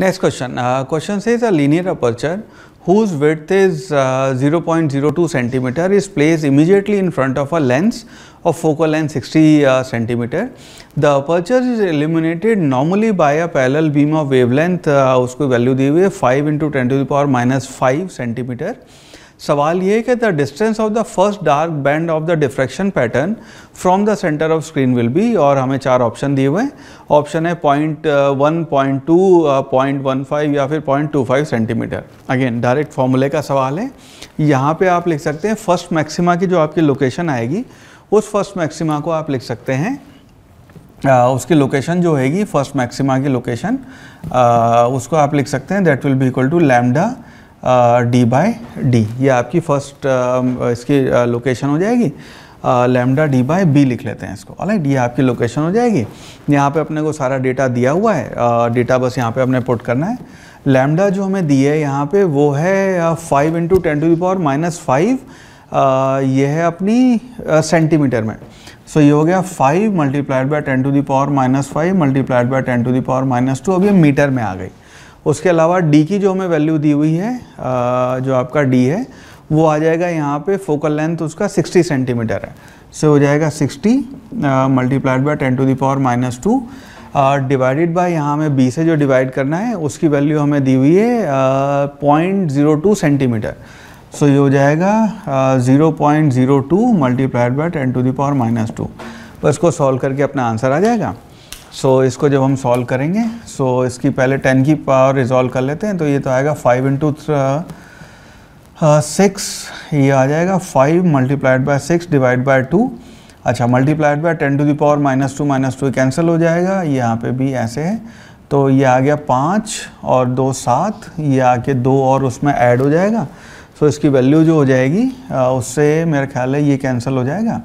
Next question. Uh, question says a linear aperture whose width is uh, 0.02 centimeter is placed immediately in front of a lens of focal length 60 uh, centimeter. The aperture is illuminated normally by a parallel beam of wavelength, uh, उसको value दी हुई 5 into 10 to the power minus 5 centimeter. सवाल ये है कि the distance of the first dark band of the diffraction pattern from the centre of screen will be और हमें चार option दिए हुए हैं ऑप्शन है point one point two point one five या फिर point two five centimetre again direct फॉर्मूले का सवाल है यहाँ पे आप लिख सकते हैं फर्स्ट मैक्सिमा की जो आपकी लोकेशन आएगी उस फर्स्ट मैक्सिमा को आप लिख सकते हैं आ, uh, उसकी लोकेशन जो हैगी फर्स्ट मैक्सिमा की लोकेशन uh, उसको आप लिख सकते हैं that will be equal to lambda D by D ये आपकी फर्स्ट इसकी लोकेशन हो जाएगी लेमडा डी बाय बी लिख लेते हैं इसको ऑलराइट ये आपकी लोकेशन हो जाएगी यहाँ पे अपने को सारा डेटा दिया हुआ है डेटा बस यहाँ पे हमने पुट करना है लेमडा जो हमें दी है यहाँ पे वो है five into ten to the power minus five ये है अपनी सेंटीमीटर में सो so, ये हो गया five multiplied by ten to the power minus five multiplied by ten to the power minus two अब ये मीटर में आ गई उसके अलावा डी की जो हमें वैल्यू दी हुई है जो आपका डी है वो आ जाएगा यहाँ पे फोकल लेंथ उसका 60 सेंटीमीटर है सो हो जाएगा 60 multiplied by 10 to the power minus two divided by यहाँ हमें बी से जो डिवाइड करना है उसकी वैल्यू हमें दी हुई है point zero two centimetre so ये हो जाएगा zero point zero two multiplied by ten to the power minus two बस को सॉल्व करके अपना आंसर आ जाएगा सो so, इसको जब हम सॉल्व करेंगे सो so, इसकी पहले टेन की पावर रिजॉल्व कर लेते हैं तो ये तो आएगा फाइव इंटू सिक्स ये आ जाएगा five multiplied by six divide by two अच्छा multiplied by ten to the power minus two minus two cancel हो जाएगा यहाँ पे भी ऐसे है तो ये आ गया पाँच और दो सात ये आके दो और उसमें ऐड हो जाएगा सो so, इसकी वैल्यू जो हो जाएगी uh, उससे मेरा ख्याल है ये कैंसिल हो जाएगा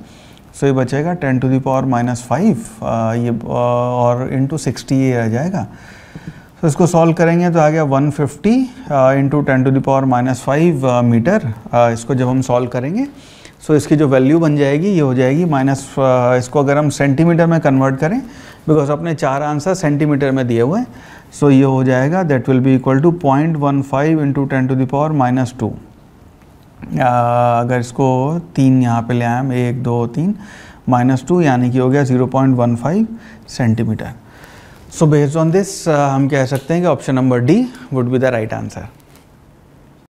सो ये बचेगा ten to power minus five ये और इंटू सिक्सटी ये आ जाएगा तो इसको सॉल्व करेंगे तो आ गया 150 fifty into ten to power minus five metre इसको जब हम सॉल्व करेंगे सो so इसकी जो वैल्यू बन जाएगी ये हो जाएगी माइनस uh, इसको अगर हम सेंटीमीटर में कन्वर्ट करें बिकॉज अपने चार आंसर सेंटीमीटर में दिए हुए हैं सो so ये हो जाएगा that will be equal to point one five into ten to power minus two अगर इसको तीन यहाँ पे ले आए एक दो तीन माइनस टू यानी कि हो गया zero point one five centimetre so based on this हम कह सकते हैं कि option number D would be the right answer